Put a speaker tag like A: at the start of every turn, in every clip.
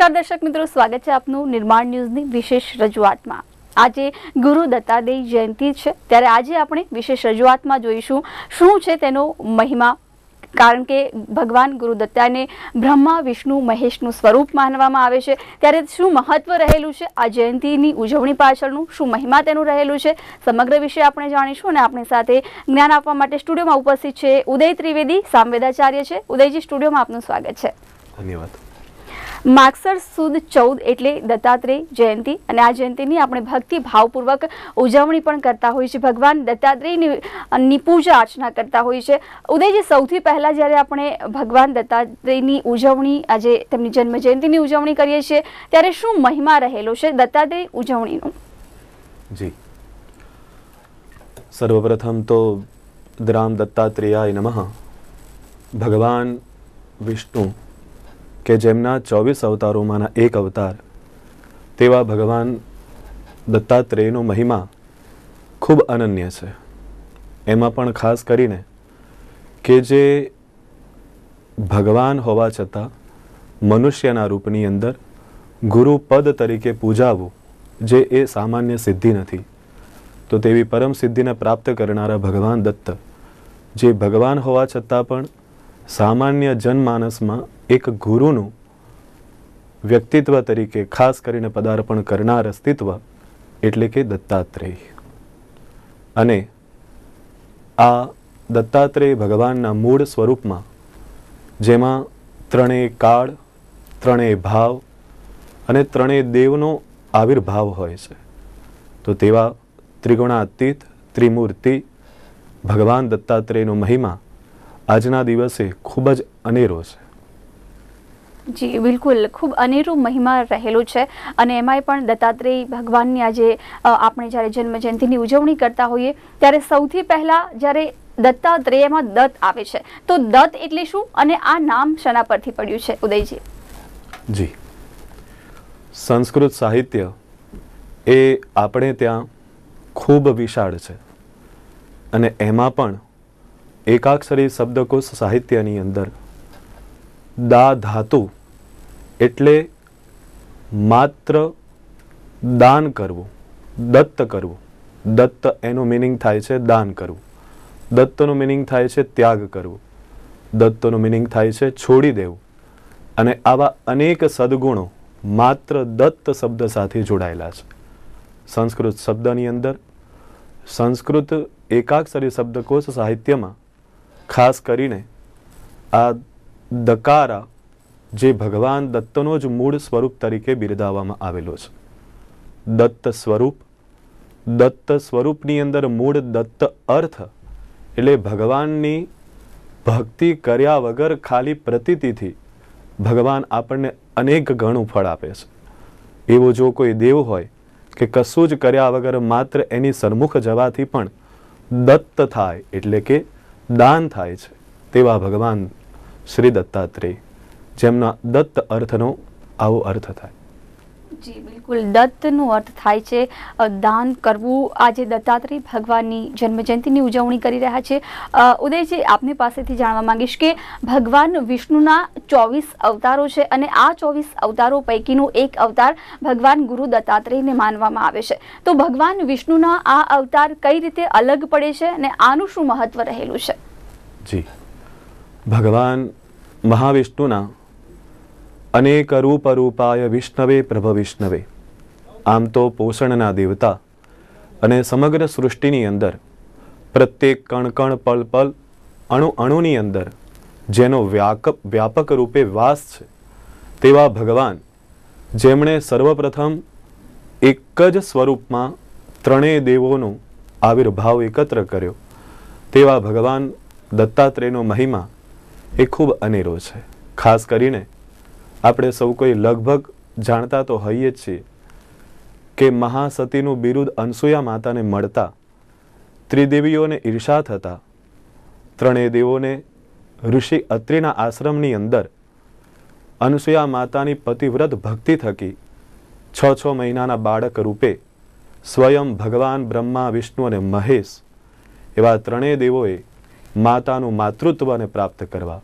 A: નમસ્કાર દર્શક મિત્રો સ્વાગત છે આપનું નિર્માણ ન્યૂઝની વિશેષ રજૂઆતમાં આજે ગુરુ દત્તાદેય જયંતિ છે ત્યારે આજે આપણે વિશેષ રજૂઆતમાં જોઈશું શું છે તેનો મહિમા કારણ કે ભગવાન ગુરુ દત્તાને બ્રહ્મા વિષ્ણુ મહેશનું સ્વરૂપ માનવામાં આવે છે ત્યારે શું મહત્વ રહેલું છે આ જયંતિની ઉજવણી પાછળનું શું મહિમા તેનું રહેલું છે સમગ્ર વિશે આપણે જાણીશું અને આપણી સાથે જ્ઞાન આપવા માટે સ્ટુડિયોમાં ઉપસ્થિત છે ઉદય ત્રિવેદી સામવેદાચાર્ય છે ઉદયજી સ્ટુડિયોમાં આપનું સ્વાગત છે ધન્યવાદ માગસર સુદ ચૌદ એટલે દત્તાત્રેય જયંતિ અને આ જયંતિની આપણે ભક્તિ ભાવપૂર્વક ઉજવણી પણ કરતા હોઈએ છીએ ભગવાન દત્તાત્રેયની પૂજા અર્ચના કરતા હોઈએ છીએ ઉદયજી સૌથી પહેલાં જ્યારે આપણે ભગવાન દત્તાત્રેયની ઉજવણી આજે તેમની જન્મ જયંતિની ઉજવણી કરીએ છીએ ત્યારે શું મહિમા રહેલો છે દત્તાત્રેય ઉજવણીનું
B: જી સર્વપ્રથમ તો રામ દત્તાત્રેયાય નમઃ ભગવાન વિષ્ણુ કે જેમના ચોવીસ અવતારોમાંના એક અવતાર તેવા ભગવાન દત્તાત્રેયનો મહિમા ખૂબ અનન્ય છે એમાં પણ ખાસ કરીને કે જે ભગવાન હોવા છતાં મનુષ્યના રૂપની અંદર ગુરુ પદ તરીકે પૂજાવું જે એ સામાન્ય સિદ્ધિ નથી તો તેવી પરમ સિદ્ધિને પ્રાપ્ત કરનારા ભગવાન દત્ત જે ભગવાન હોવા છતાં પણ સામાન્ય જનમાનસમાં એક ગુરુનું વ્યક્તિત્વ તરીકે ખાસ કરીને પદાર્પણ કરનાર અસ્તિત્વ એટલે કે દત્તાત્રેય અને આ દત્તાત્રેય ભગવાનના મૂળ સ્વરૂપમાં જેમાં ત્રણેય કાળ ત્રણેય ભાવ અને ત્રણેય દેવનો આવિર્ભાવ હોય છે તો તેવા ત્રિગુણાતીત ત્રિમૂર્તિ ભગવાન દત્તાત્રેયનો મહિમા આજના દિવસે ખૂબ જ અનેરો
A: છે જી બિલકુલ ખૂબ અનેરો મહિમા રહેલો છે અને એમાંય પણ દત્તાત્રેય ભગવાનની આજે આપણે જ્યારે જન્મજયંતિની ઉજવણી કરતા હોઈએ ત્યારે સૌથી પહેલાં જ્યારે દત્તાત્રેયમાં દત્ત આવે છે તો દત્ત એટલે શું અને આ નામ શેના પરથી પડ્યું છે ઉદયજી
B: જી સંસ્કૃત સાહિત્ય એ આપણે ત્યાં ખૂબ વિશાળ છે અને એમાં પણ એકાક્ષરી શબ્દકોશ સાહિત્યની અંદર દા ધાતુ એટલે માત્ર દાન કરવું દત્ત કરવું દત્ત એનું મિનિંગ થાય છે દાન કરવું દત્તનું મિનિંગ થાય છે ત્યાગ કરવું દત્તનું મિનિંગ થાય છે છોડી દેવું અને આવા અનેક સદગુણો માત્ર દત્ત શબ્દ સાથે જોડાયેલા છે સંસ્કૃત શબ્દની અંદર સંસ્કૃત એકાક્ષરી શબ્દકોશ સાહિત્યમાં ખાસ કરીને આ દકારા જે ભગવાન દત્તનો જ મૂળ સ્વરૂપ તરીકે બિરદાવવામાં આવેલો છે દત્ત સ્વરૂપ દત્ત સ્વરૂપની અંદર મૂળ દત્ત અર્થ એટલે ભગવાનની ભક્તિ કર્યા વગર ખાલી પ્રતીતિથી ભગવાન આપણને અનેક ગણું ફળ આપે છે એવો જો કોઈ દેવ હોય કે કશું જ કર્યા વગર માત્ર એની સન્મુખ જવાથી પણ દત્ત થાય એટલે કે દાન થાય છે તેવા ભગવાન શ્રી દત્તાત્રેય જેમના દત્ત અર્થનો આવો અર્થ થાય
A: જી બિલકુલ દત્તનો અર્થ થાય છે દાન કરવું આજે દત્તાત્રેય ભગવાનની જન્મજયંતિની ઉજવણી કરી રહ્યા છે ઉદયજી આપની પાસેથી જાણવા માંગીશ કે ભગવાન વિષ્ણુના ચોવીસ અવતારો છે અને આ ચોવીસ અવતારો પૈકીનું એક અવતાર ભગવાન ગુરુ દત્તાત્રેયને માનવામાં આવે છે તો ભગવાન વિષ્ણુના આ અવતાર કઈ રીતે અલગ પડે છે અને આનું શું મહત્વ રહેલું છે
B: જી ભગવાન મહાવિષ્ણુના અનેક રૂપ રૂપાય વિષ્ણવે પ્રભ વિષ્ણવે આમ તો પોષણના દેવતા અને સમગ્ર સૃષ્ટિની અંદર પ્રત્યેક કણકણ પલ પલ અણુ અણુની અંદર જેનો વ્યાક વ્યાપક રૂપે વાસ છે તેવા ભગવાન જેમણે સર્વપ્રથમ એક જ સ્વરૂપમાં ત્રણેય દેવોનો આવિર્ભાવ એકત્ર કર્યો તેવા ભગવાન દત્તાત્રેયનો મહિમા એ ખૂબ અનેરો છે ખાસ કરીને આપણે સૌ કોઈ લગભગ જાણતા તો હોઈએ જ છીએ કે મહાસતીનું બિરુદ અનસુયા માતાને મળતા ત્રિદેવીઓને ઈર્ષા થતા ત્રણેય દેવોને ઋષિ અત્રિના આશ્રમની અંદર અનસુયા માતાની પતિવ્રત ભક્તિ થકી છ છ મહિનાના બાળક રૂપે સ્વયં ભગવાન બ્રહ્મા વિષ્ણુ અને મહેશ એવા ત્રણેય દેવોએ માતાનું માતૃત્વને પ્રાપ્ત કરવા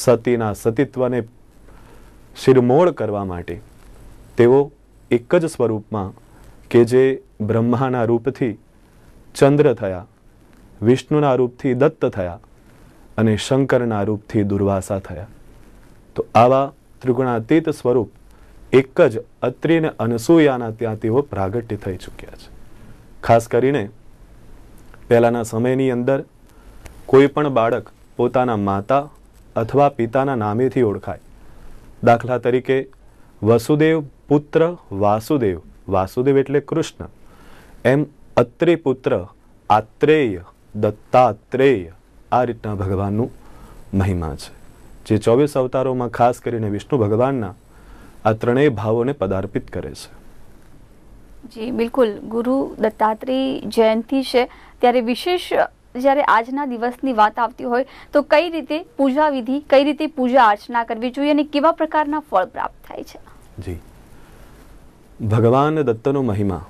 B: સતીના સતીત્વને શિરમોળ કરવા માટે તેઓ એક જ સ્વરૂપમાં કે જે બ્રહ્માના રૂપથી ચંદ્ર થયા વિષ્ણુના રૂપથી દત્ત થયા અને શંકરના રૂપથી દુર્વાસા થયા તો આવા ત્રિગુણાતીત સ્વરૂપ એક જ અત્રિને અનસૂયાના ત્યાં તેઓ પ્રાગટ્ય થઈ ચૂક્યા છે ખાસ કરીને પહેલાંના સમયની અંદર કોઈ પણ બાળક પોતાના માતા અથવા પિતાના નામેથી ઓળખાય દાખલા તરીકે વસુદેવ પુત્ર વાસુદેવ વાસુદેવ એટલે કૃષ્ણ એમ અત્રે પુત્ર આત્રેય દત્તાત્રેય આ રીતના ભગવાનનું મહિમા છે જે ચોવીસ અવતારોમાં ખાસ કરીને વિષ્ણુ ભગવાનના આ ત્રણેય ભાવોને પદાર્પિત કરે છે
A: જી બિલકુલ ગુરુ દત્તાત્રેય જયંતિ છે ત્યારે વિશેષ જ્યારે આજના દિવસની વાત આવતી હોય તો કઈ રીતે પૂજા વિધિ કઈ રીતે પૂજા અર્ચના કરવી જોઈએ અને કેવા પ્રકારના ફળ પ્રાપ્ત થાય છે
B: જી ભગવાન દત્તનો મહિમા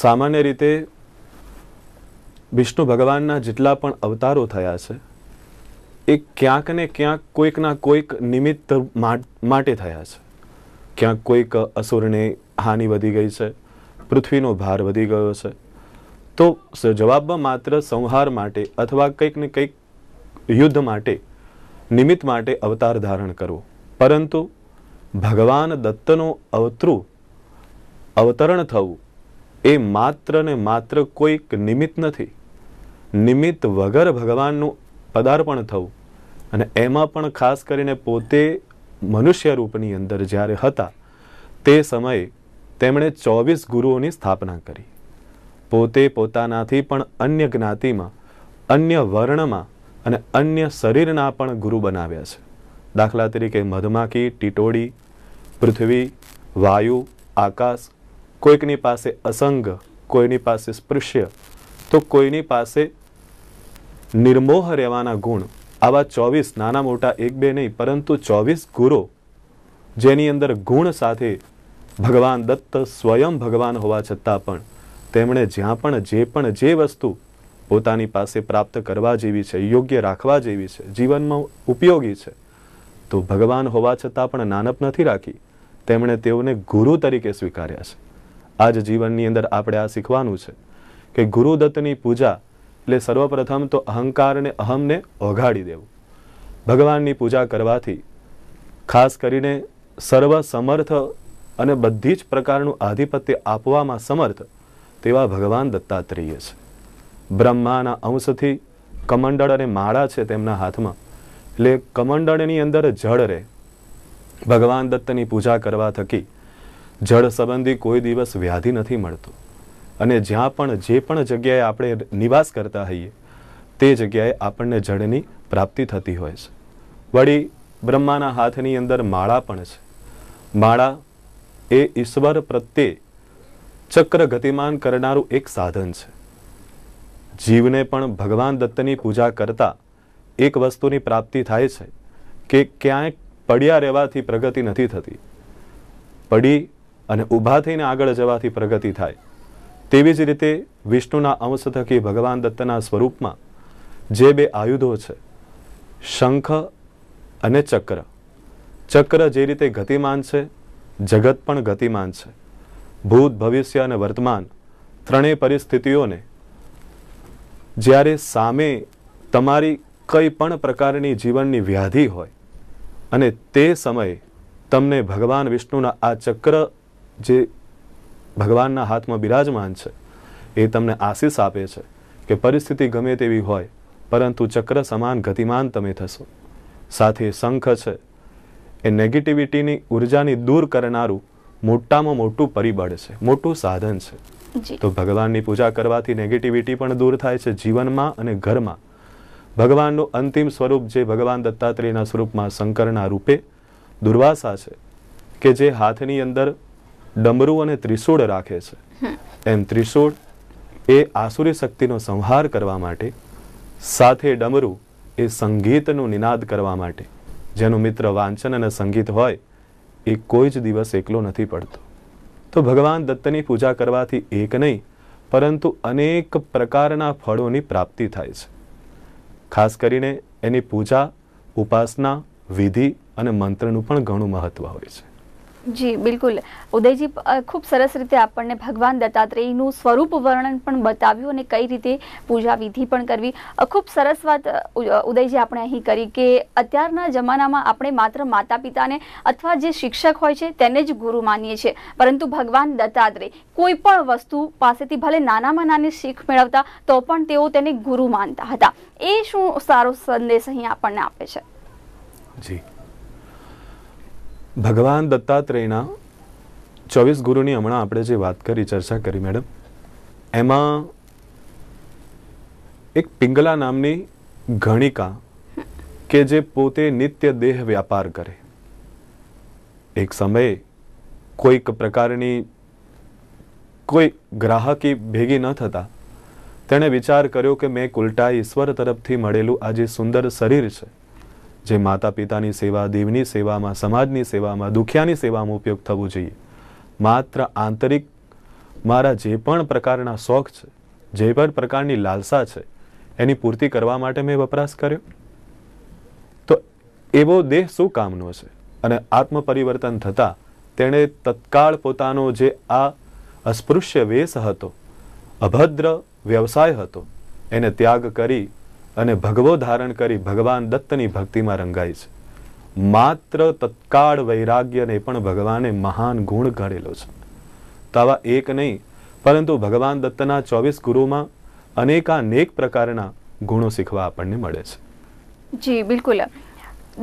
B: સામાન્ય રીતે વિષ્ણુ ભગવાનના જેટલા પણ અવતારો થયા છે એ ક્યાંક ને ક્યાંક કોઈકના કોઈક નિમિત્ત માટે થયા છે ક્યાંક કોઈક અસુરની હાનિ વધી ગઈ છે પૃથ્વીનો ભાર વધી ગયો છે તો જવાબમાં માત્ર સંહાર માટે અથવા કંઈક ને કંઈક યુદ્ધ માટે નિમિત્ત માટે અવતાર ધારણ કરવો પરંતુ ભગવાન દત્તનો અવતરુ અવતરણ થવું એ માત્ર ને માત્ર કોઈક નિમિત્ત નથી નિમિત્ત વગર ભગવાનનું પદાર્પણ થવું અને એમાં પણ ખાસ કરીને પોતે મનુષ્ય રૂપની અંદર જ્યારે હતા તે સમયે તેમણે ચોવીસ ગુરુઓની સ્થાપના કરી પોતે પોતાનાથી પણ અન્ય જ્ઞાતિમાં અન્ય વર્ણમાં અને અન્ય શરીરના પણ ગુરુ બનાવ્યા છે દાખલા તરીકે મધમાખી ટીટોડી પૃથ્વી વાયુ આકાશ કોઈકની પાસે અસંગ કોઈની પાસે સ્પૃશ્ય તો કોઈની પાસે નિર્મોહ રહેવાના ગુણ આવા ચોવીસ નાના મોટા એક બે નહીં પરંતુ ચોવીસ ગુરો જેની અંદર ગુણ સાથે ભગવાન દત્ત સ્વયં ભગવાન હોવા છતાં પણ તેમણે જ્યાં પણ જે પણ જે વસ્તુ પોતાની પાસે પ્રાપ્ત કરવા જેવી છે યોગ્ય રાખવા જેવી છે જીવનમાં ઉપયોગી છે તો ભગવાન હોવા છતાં પણ નાનપ નથી રાખી તેમણે તેઓને ગુરુ તરીકે સ્વીકાર્યા છે આજ જીવનની અંદર આપણે આ શીખવાનું છે કે ગુરુદત્તની પૂજા એટલે સર્વપ્રથમ તો અહંકારને અહમને ઓઘાડી દેવું ભગવાનની પૂજા કરવાથી ખાસ કરીને સર્વ સમર્થ અને બધી જ પ્રકારનું આધિપત્ય આપવામાં સમર્થ તેવા ભગવાન દત્તાત્રેય છે બ્રહ્માના અંશથી કમંડળ અને માળા છે તેમના હાથમાં એટલે કમંડળની અંદર જળ રહે ભગવાન દત્તની પૂજા કરવા થકી જળ સંબંધી કોઈ દિવસ વ્યાધિ નથી મળતો અને જ્યાં પણ જે પણ જગ્યાએ આપણે નિવાસ કરતા હોઈએ તે જગ્યાએ આપણને જળની પ્રાપ્તિ થતી હોય છે વળી બ્રહ્માના હાથની અંદર માળા પણ છે માળા એ ઈશ્વર પ્રત્યે ચક્ર ગતિમાન કરનારું એક સાધન છે જીવને પણ ભગવાન દત્તની પૂજા કરતા એક વસ્તુની પ્રાપ્તિ થાય છે કે ક્યાંય પડ્યા રહેવાથી પ્રગતિ નથી થતી પડી અને ઊભા થઈને આગળ જવાથી પ્રગતિ થાય તેવી જ રીતે વિષ્ણુના અંશ થકી ભગવાન દત્તના સ્વરૂપમાં જે બે આયુધો છે શંખ અને ચક્ર ચક્ર જે રીતે ગતિમાન છે જગત પણ ગતિમાન છે ભૂત ભવિષ્ય અને વર્તમાન ત્રણેય પરિસ્થિતિઓને જ્યારે સામે તમારી કંઈ પણ પ્રકારની જીવનની વ્યાધિ હોય અને તે સમયે તમને ભગવાન વિષ્ણુના આ ચક્ર જે ભગવાનના હાથમાં બિરાજમાન છે એ તમને આશીષ આપે છે કે પરિસ્થિતિ ગમે તેવી હોય પરંતુ ચક્ર સમાન ગતિમાન તમે થશો સાથે શંખ છે એ નેગેટિવિટીની ઉર્જાની દૂર કરનારું મોટામાં મોટું પરિબળ છે મોટું સાધન છે તો ભગવાનની પૂજા કરવાથી નેગેટિવિટી પણ દૂર થાય છે જીવનમાં અને ઘરમાં ભગવાનનું અંતિમ સ્વરૂપ જે ભગવાન દત્તાત્રેયના સ્વરૂપમાં શંકરના રૂપે દુર્વાસા છે કે જે હાથની અંદર ડમરું અને ત્રિશૂળ રાખે છે એમ ત્રિશૂળ એ આસુરી શક્તિનો સંહાર કરવા માટે સાથે ડમરું એ સંગીતનું નિનાદ કરવા માટે જેનું મિત્ર વાંચન અને સંગીત હોય એ કોઈ જ દિવસ એકલો નથી પડતો તો ભગવાન દત્તની પૂજા કરવાથી એક નહીં પરંતુ અનેક પ્રકારના ફળોની પ્રાપ્તિ થાય છે ખાસ કરીને એની પૂજા ઉપાસના વિધિ અને મંત્રનું પણ ઘણું મહત્ત્વ હોય છે
A: જી બિલકુલ ઉદયજી ખૂબ સરસ રીતે આપણને ભગવાન દત્તાત્રેયનું સ્વરૂપ વર્ણન પણ બતાવ્યું અને કઈ રીતે પૂજા વિધિ પણ કરવી ખૂબ સરસ વાત ઉદયજી આપણે અહીં કરી કે અત્યારના જમાનામાં આપણે માત્ર માતા પિતાને અથવા જે શિક્ષક હોય છે તેને જ ગુરુ માનીએ છીએ પરંતુ ભગવાન દત્તાત્રેય કોઈ પણ વસ્તુ પાસેથી ભલે નાનામાં નાની શીખ મેળવતા તો પણ તેઓ તેને ગુરુ માનતા હતા એ શું સારો સંદેશ અહીં આપણને આપે છે જી
B: ભગવાન દત્તાત્રેયના ચોવીસ ગુરુની હમણાં આપણે જે વાત કરી ચર્ચા કરી મેડમ એમાં એક પિંગલા નામની ગણિકા કે જે પોતે નિત્ય દેહ વ્યાપાર કરે એક સમયે કોઈક પ્રકારની કોઈ ગ્રાહકી ભેગી ન થતા તેણે વિચાર કર્યો કે મેં ઉલટા ઈશ્વર તરફથી મળેલું આ જે સુંદર શરીર છે જે માતા પિતાની સેવા દેવની સેવામાં સમાજની સેવામાં દુખિયાની સેવામાં ઉપયોગ થવો જોઈએ માત્ર આંતરિક મારા જે પણ પ્રકારના શોખ છે જે પણ પ્રકારની લાલસા છે એની પૂર્તિ કરવા માટે મેં વપરાશ કર્યો તો એવો દેહ શું કામનો છે અને આત્મ પરિવર્તન થતાં તેણે તત્કાળ પોતાનો જે આ અસ્પૃશ્ય વેશ હતો અભદ્ર વ્યવસાય હતો એને ત્યાગ કરી અને ભગવો ધારણ કરી ભગવાન દત્તની ભક્તિમાં રંગાય છે માત્ર તત્કાળ વૈરાગ્યને પણ ભગવાને મહાન ગુણ ગણેલો છે તાવા એક નહીં પરંતુ ભગવાન દત્તના ચોવીસ ગુરુમાં અનેકાનેક પ્રકારના ગુણો શીખવા આપણને મળે છે
A: જી બિલકુલ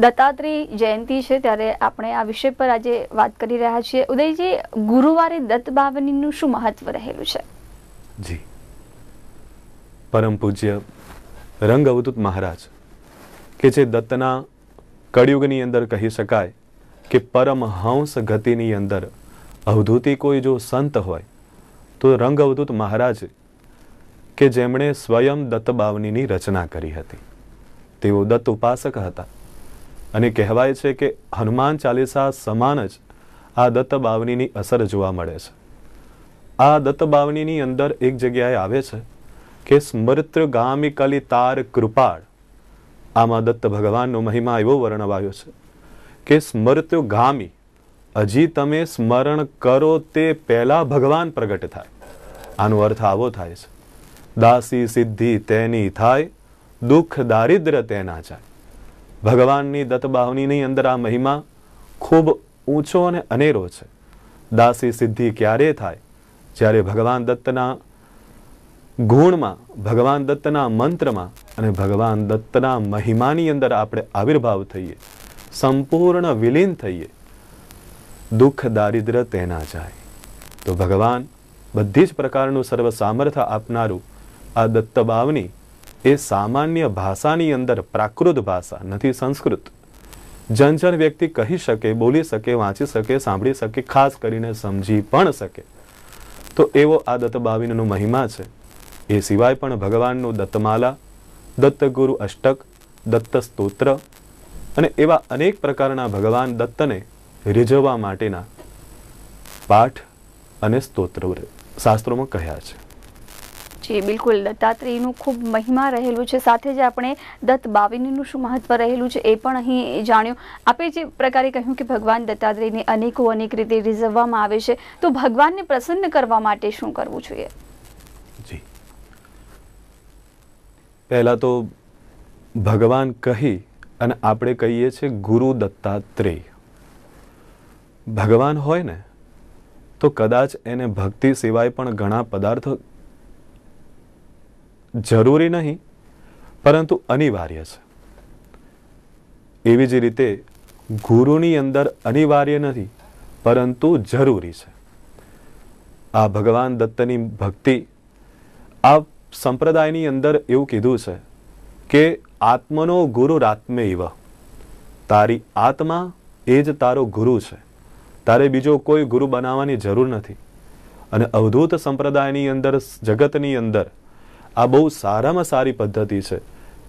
A: દત્તાત્રેય જયંતિ છે ત્યારે આપણે આ વિષય પર આજે વાત કરી રહ્યા છીએ ઉદયજી ગુરુવારે દત્ત બાવનીનું શું મહત્વ રહેલું છે
B: જી પરમ પૂજ્ય રંગ અવતૂત મહારાજ કે જે દત્તના કળિયુગની અંદર કહી શકાય કે પરમહંસ ગતિની અંદર અવધૂતી કોઈ જો સંત હોય તો રંગ અવધૂત મહારાજ કે જેમણે સ્વયં દત્ત બાવનીની રચના કરી હતી તેઓ દત્ત ઉપાસક હતા અને કહેવાય છે કે હનુમાન ચાલીસા સમાન જ આ દત્ત બાવનીની અસર જોવા મળે છે આ દત્ત બાવનીની અંદર એક જગ્યાએ આવે છે કે સ્મૃત કલી તાર કૃપાળ આમાં દત્ત ભગવાનનો મહિમા એવો વર્ણવાયો છે કે સ્મૃત ગામી હજી તમે સ્મરણ કરો તે પહેલાં ભગવાન પ્રગટ થાય આનો અર્થ આવો થાય છે દાસી સિદ્ધિ તેની થાય દુઃખ દારિદ્ર તેના જાય ભગવાનની દત્તબાહુનીની અંદર આ મહિમા ખૂબ ઊંચો અને અનેરો છે દાસી સિદ્ધિ ક્યારે થાય જ્યારે ભગવાન દત્તના ગુણમાં ભગવાન દત્તના મંત્રમાં અને ભગવાન દત્તના મહિમાની અંદર આપણે આવિર્ભાવ થઈએ સંપૂર્ણ વિલીન થઈએ દુઃખ દારિદ્ર તેના જાય તો ભગવાન બધી જ પ્રકારનું સર્વ સામર્થ્ય આપનારું આ દત્તબાવની એ સામાન્ય ભાષાની અંદર પ્રાકૃત ભાષા નથી સંસ્કૃત જનજન વ્યક્તિ કહી શકે બોલી શકે વાંચી શકે સાંભળી શકે ખાસ કરીને સમજી પણ શકે તો એવો આ દત્તબાવીનો મહિમા છે એ સિવાય પણ ભગવાનનું દત્તમાલા દત્તગુરુ અષ્ટક દત્ત સ્તોત્ર અને એવા અનેક પ્રકારના ભગવાન દત્તને રીઝવવા માટેના પાઠ અને સ્તોત્ર શાસ્ત્રોમાં કહ્યા છે
A: જી બિલકુલ દત્તાત્રેયનું ખૂબ મહિમા રહેલું છે સાથે જ આપણે દત્ત બાવીનીનું શું મહત્વ રહેલું છે એ પણ અહીં જાણ્યું આપે જે પ્રકારે કહ્યું કે ભગવાન દત્તાત્રેયને અનેકો અનેક રીતે રીઝવવામાં આવે છે તો ભગવાનને પ્રસન્ન કરવા માટે શું કરવું જોઈએ
B: પહેલાં તો ભગવાન કહી અને આપણે કહીએ છીએ ગુરુ દત્તાત્રેય ભગવાન હોય ને તો કદાચ એને ભક્તિ સિવાય પણ ઘણા પદાર્થો જરૂરી નહીં પરંતુ અનિવાર્ય છે એવી જ રીતે ગુરુની અંદર અનિવાર્ય નથી પરંતુ જરૂરી છે આ ભગવાન દત્તની ભક્તિ આ સંપ્રદાયની અંદર એવું કીધું છે કે આત્મનો ગુરુ રાત્મે એવા તારી આત્મા એ જ તારો ગુરુ છે તારે બીજો કોઈ ગુરુ બનાવવાની જરૂર નથી અને અવધૂત સંપ્રદાયની અંદર જગતની અંદર આ બહુ સારામાં સારી પદ્ધતિ છે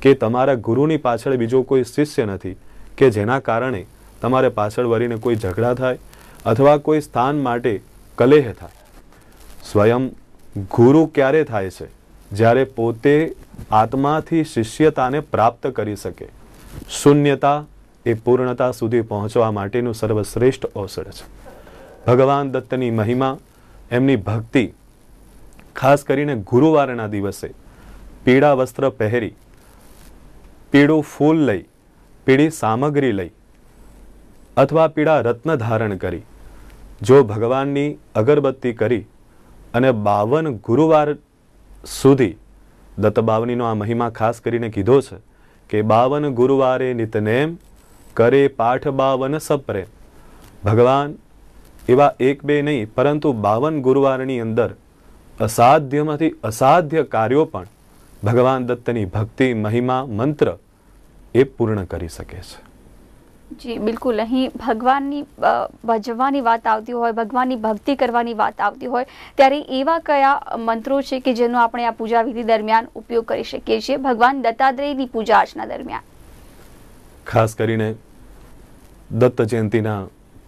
B: કે તમારા ગુરુની પાછળ બીજો કોઈ શિષ્ય નથી કે જેના કારણે તમારે પાછળ વળીને કોઈ ઝઘડા થાય અથવા કોઈ સ્થાન માટે કલેહ થાય સ્વયં ગુરુ ક્યારે થાય છે જ્યારે પોતે આત્માથી શિષ્યતાને પ્રાપ્ત કરી શકે શૂન્યતા એ પૂર્ણતા સુધી પહોંચવા માટેનું સર્વશ્રેષ્ઠ અવસર છે ભગવાન દત્તની મહિમા એમની ભક્તિ ખાસ કરીને ગુરુવારના દિવસે પીળા વસ્ત્ર પહેરી પીળું ફૂલ લઈ પીળી સામગ્રી લઈ અથવા પીળા રત્ન ધારણ કરી જો ભગવાનની અગરબત્તી કરી અને બાવન ગુરુવાર સુધી દત્ત બાવનીનો આ મહિમા ખાસ કરીને કીધો છે કે બાવન ગુરુવારે નિતનેમ કરે પાઠ બાવન સપ્રેમ ભગવાન એવા એક બે નહીં પરંતુ બાવન ગુરુવારની અંદર અસાધ્યમાંથી અસાધ્ય કાર્યો પણ ભગવાન દત્તની ભક્તિ મહિમા મંત્ર એ પૂર્ણ કરી શકે છે
A: જી બિલકુલ અહીં ભગવાનની ભજવાની વાત આવતી હોય ભગવાનની ભક્તિ કરવાની વાત આવતી હોય ત્યારે એવા કયા મંત્રો છે કે જેનો આપણે આ પૂજા વિધિ દરમિયાન ઉપયોગ કરી શકીએ છીએ ભગવાન દત્તાત્રેયની પૂજા અર્ચના દરમિયાન
B: ખાસ કરીને દત્ત જયંતિના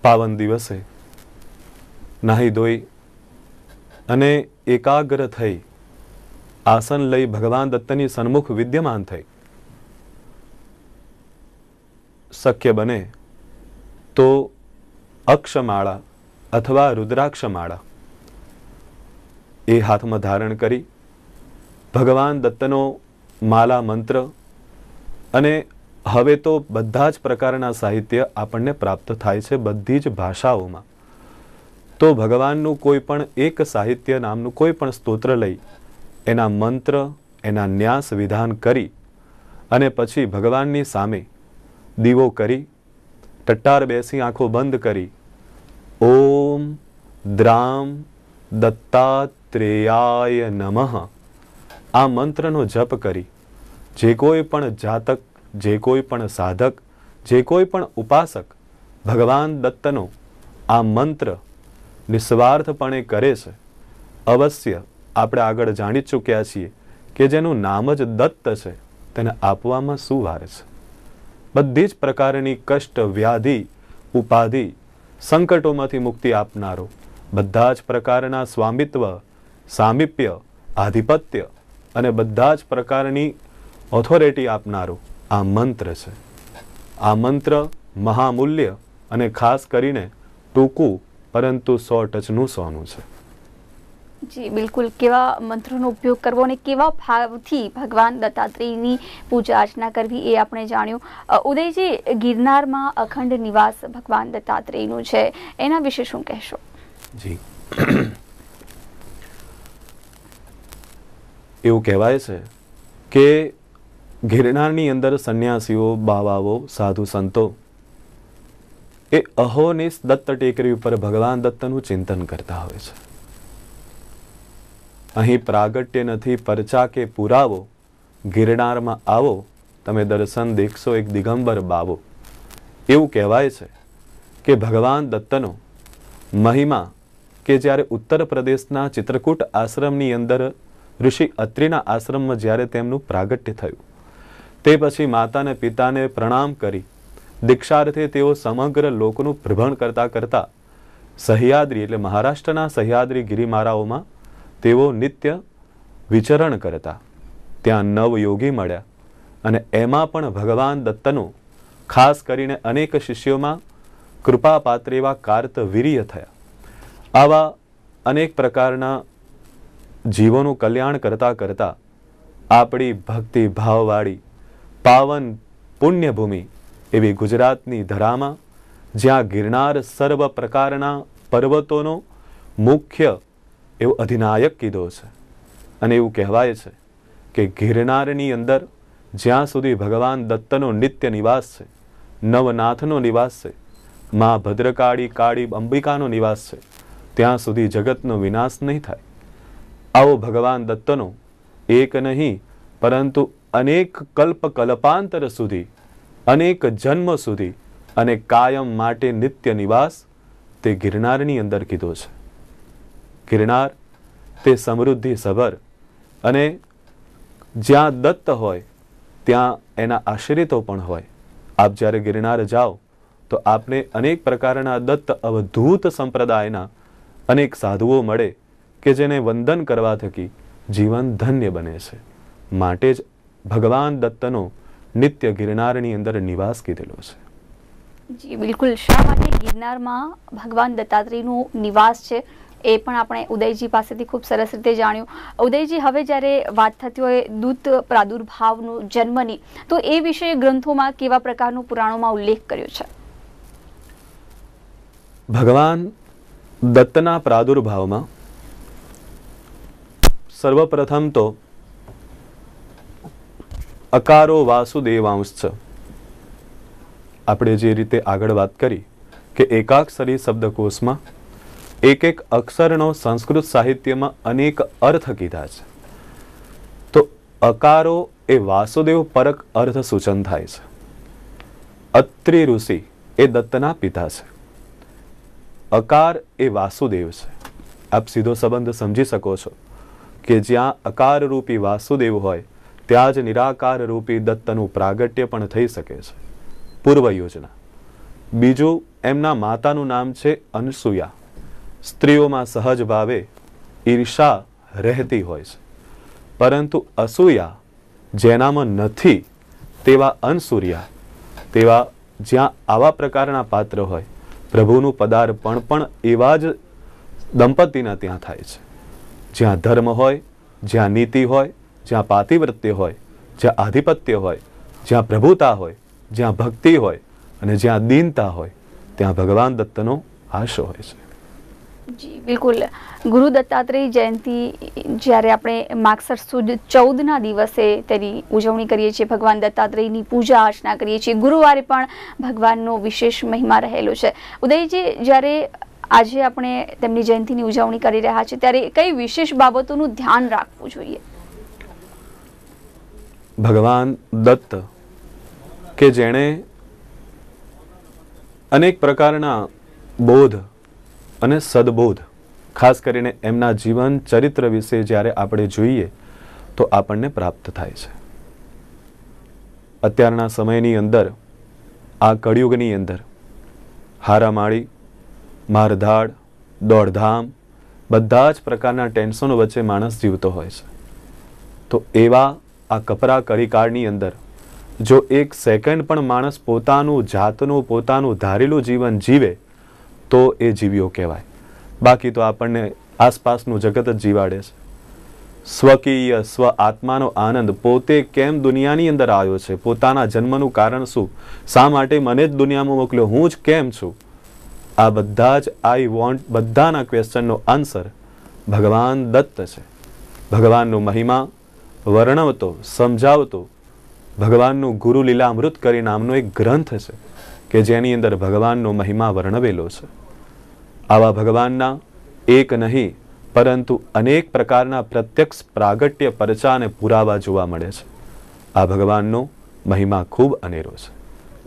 B: પાવન દિવસે નાહી ધોઈ અને એકાગ્ર થઈ આસન લઈ ભગવાન દત્તની સન્મુખ વિદ્યમાન થઈ શક્ય બને તો અક્ષમાળા અથવા રુદ્રાક્ષમાળા એ હાથમાં ધારણ કરી ભગવાન દત્તનો માલા મંત્ર અને હવે તો બધા જ પ્રકારના સાહિત્ય આપણને પ્રાપ્ત થાય છે બધી જ ભાષાઓમાં તો ભગવાનનું કોઈ પણ એક સાહિત્ય નામનું કોઈ પણ સ્તોત્ર લઈ એના મંત્ર એના ન્યાસ વિધાન કરી અને પછી ભગવાનની સામે દીવો કરી ટટ્ટાર બેસી આંખો બંધ કરી ઓમ દ્રામ દત્તાત્રેયાય નમઃ આ મંત્રનો જપ કરી જે કોઈ પણ જાતક જે કોઈ પણ સાધક જે કોઈ પણ ઉપાસક ભગવાન દત્તનો આ મંત્ર નિસ્વાર્થપણે કરે છે અવશ્ય આપણે આગળ જાણી ચૂક્યા છીએ કે જેનું નામ જ દત્ત છે તેને આપવામાં શું વાર છે બધી જ પ્રકારની કષ્ટ વ્યાધિ ઉપાધિ સંકટોમાંથી મુક્તિ આપનારો બધા જ પ્રકારના સ્વામિત્વ સામીપ્ય આધિપત્ય અને બધા જ પ્રકારની ઓથોરિટી આપનારો આ મંત્ર છે આ મંત્ર મહામૂલ્ય અને ખાસ કરીને ટૂંકું પરંતુ સો ટચનું સોનું છે
A: જી બિલકુલ કેવા મંત્રોનો ઉપયોગ કરવો અને કેવા ભાવથી ભગવાન દત્તાત્રેયની પૂજા અર્ચના કરવી એ આપણે જાણ્યું ઉદયજી ગિરનારમાં અખંડ નિવાસ ભગવાન દત્તાત્રેયનું છે એના વિશે શું કહેશો
B: જી એવું કહેવાય છે કે ગિરનારની અંદર સંન્યાસીઓ બાવાઓ સાધુ સંતો એ અહોનિશ દત્ત ટેકરી ઉપર ભગવાન દત્તનું ચિંતન કરતા હોય છે અહીં પ્રાગટ્ય નથી પરચા કે પુરાવો ગિરનારમાં આવો તમે દર્શન દેખશો એક દિગંબર બાવો એવું કહેવાય છે કે ભગવાન દત્તનો મહિમા કે જ્યારે ઉત્તર પ્રદેશના ચિત્રકૂટ આશ્રમની અંદર ઋષિ અત્રિના આશ્રમમાં જ્યારે તેમનું પ્રાગટ્ય થયું તે પછી માતાને પિતાને પ્રણામ કરી દીક્ષાર્થે તેઓ સમગ્ર લોકનું ભ્રમણ કરતાં કરતાં સહ્યાદ્રી એટલે મહારાષ્ટ્રના સહ્યાદ્રી ગિરિમારાઓમાં તેઓ નિત્ય વિચરણ કરતા ત્યાં નવ યોગી મળ્યા અને એમાં પણ ભગવાન દત્તનું ખાસ કરીને અનેક શિષ્યોમાં કૃપાપાત્ર એવા કાર્તવીર્ય થયા આવા અનેક પ્રકારના જીવોનું કલ્યાણ કરતાં કરતાં આપણી ભક્તિ ભાવવાળી પાવન પુણ્યભૂમિ એવી ગુજરાતની ધરામાં જ્યાં ગિરનાર સર્વ પ્રકારના પર્વતોનો મુખ્ય એવો અધિનાયક કીધો છે અને એવું કહેવાય છે કે ગિરનારની અંદર જ્યાં સુધી ભગવાન દત્તનો નિત્ય નિવાસ છે નવનાથનો નિવાસ છે મા ભદ્રકાળી કાળી અંબિકાનો નિવાસ છે ત્યાં સુધી જગતનો વિનાશ નહીં થાય આવો ભગવાન દત્તનો એક નહીં પરંતુ અનેક કલ્પ કલ્પાંતર સુધી અનેક જન્મ સુધી અને કાયમ માટે નિત્ય નિવાસ તે ગિરનારની અંદર કીધો છે ગિરનાર તે સમૃદ્ધિ સભર અને જ્યાં દત્ત હોય ત્યાં એના આશ્રિતો પણ હોય આપ જ્યારે ગિરનાર જાઓ તો આપને અનેક પ્રકારના દત્ત અવધૂત સંપ્રદાયના અનેક સાધુઓ મળે કે જેને વંદન કરવા થકી જીવન ધન્ય બને છે માટે જ ભગવાન દત્તનો નિત્ય ગિરનારની અંદર નિવાસ કીધેલો છે
A: જી બિલકુલ શા માટે ગિરનારમાં ભગવાન દત્તાત્રેયનું નિવાસ છે એ પણ આપણે ઉદયજી પાસેથી ખૂબ સરસ રીતે જાણ્યું ઉદયજી હવે જ્યારે વાત થતી હોય દૂત પ્રાદુર્ભાવનું જન્મની તો એ વિષય ગ્રંથોમાં કેવા પ્રકારનો પુરાણોમાં ઉલ્લેખ કર્યો છે
B: ભગવાન દત્તના પ્રાદુર્ભાવમાં સર્વપ્રથમ તો અકારો વાસુદેવાંશ છે આપણે જે રીતે આગળ વાત કરી કે એકાક્ષરી શબ્દકોશમાં એક એક અક્ષરનો સંસ્કૃત સાહિત્યમાં અનેક અર્થ કીધા છે તો અકારો એ વાસુદેવ પરક અર્થ સૂચન થાય છે અત્રિ ઋષિ એ દત્તના પિતા છે અકાર એ વાસુદેવ છે આપ સીધો સંબંધ સમજી શકો છો કે જ્યાં અકાર રૂપી વાસુદેવ હોય ત્યાં જ નિરાકાર રૂપી દત્તનું પ્રાગટ્ય પણ થઈ શકે છે પૂર્વ યોજના બીજું એમના માતાનું નામ છે અનસુયા સ્ત્રીઓમાં સહજ ભાવે ઈર્ષા રહેતી હોય છે પરંતુ અસૂયા જેનામાં નથી તેવા અનસૂર્યા તેવા જ્યાં આવા પ્રકારના પાત્ર હોય પ્રભુનું પદાર્પણ પણ એવા જ દંપતીના ત્યાં થાય છે જ્યાં ધર્મ હોય જ્યાં નીતિ હોય જ્યાં પાતિવ્રત્ય હોય જ્યાં આધિપત્ય હોય જ્યાં પ્રભુતા હોય જ્યાં ભક્તિ હોય અને જ્યાં દીનતા હોય ત્યાં ભગવાન દત્તનો આશો હોય છે
A: જી બિલકુલ ગુરુ દત્તાત્રેય જયંતિ જ્યારે આપણે માગસર સુદ ચૌદના દિવસે તેની ઉજવણી કરીએ છીએ ભગવાન દત્તાત્રેયની પૂજા અર્ચના કરીએ છીએ ગુરુવારે પણ ભગવાનનો વિશેષ મહિમા રહેલો છે ઉદયજી જ્યારે આજે આપણે તેમની જયંતિની ઉજવણી કરી રહ્યા છીએ ત્યારે કઈ વિશેષ બાબતોનું ધ્યાન રાખવું જોઈએ
B: ભગવાન દત્ત કે જેણે અનેક પ્રકારના બોધ અને સદબોધ ખાસ કરીને એમના જીવન ચરિત્ર વિશે જ્યારે આપણે જોઈએ તો આપણને પ્રાપ્ત થાય છે અત્યારના સમયની અંદર આ કળિયુગની અંદર હારામાળી મારધાડ દોડધામ બધા જ પ્રકારના ટેન્શનો વચ્ચે માણસ જીવતો હોય છે તો એવા આ કપરા કરિકાળની અંદર જો એક સેકન્ડ પણ માણસ પોતાનું જાતનું પોતાનું ધારેલું જીવન જીવે તો એ જીવ્યો કહેવાય બાકી તો આપણને આસપાસનું જગત જ જીવાડે છે સ્વકીય સ્વ આત્માનો આનંદ પોતે કેમ દુનિયાની અંદર આવ્યો છે પોતાના જન્મનું કારણ શું શા માટે મને જ દુનિયામાં મોકલ્યો હું જ કેમ છું આ બધા જ આઈ વોન્ટ બધાના ક્વેશ્ચનનો આન્સર ભગવાન દત્ત છે ભગવાનનો મહિમા વર્ણવતો સમજાવતો ભગવાનનું ગુરુ લીલામૃત કરી નામનો એક ગ્રંથ છે કે જેની અંદર ભગવાનનો મહિમા વર્ણવેલો છે આવા ભગવાનના એક નહીં પરંતુ અનેક પ્રકારના પ્રત્યક્ષ પ્રાગટ્ય પરચાને પુરાવા જોવા મળે છે આ ભગવાનનો મહિમા ખૂબ અનેરો છે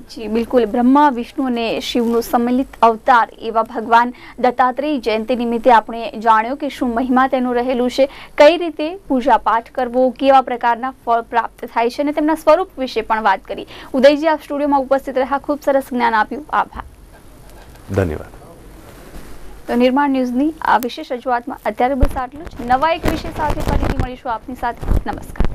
A: જી બિલકુલ બ્રહ્મા વિષ્ણુ અને શિવનો સંમિલિત અવતાર એવા ભગવાન દત્તાત્રેય જયંતિ નિમિત્તે આપણે જાણ્યું કે શું મહિમા તેનું રહેલું છે કઈ રીતે પૂજા પાઠ કરવો કેવા પ્રકારના ફળ પ્રાપ્ત થાય છે અને તેમના સ્વરૂપ વિશે પણ વાત કરી ઉદયજી આ સ્ટુડિયોમાં ઉપસ્થિત રહ્યા ખૂબ સરસ જ્ઞાન આપ્યું આભાર ધન્યવાદ તો નિર્માણ ન્યૂઝની આ વિશેષ રજૂઆતમાં અત્યારે બસ આટલું જ નવા એક વિષય સાથે ફરીથી મળીશું આપની સાથે નમસ્કાર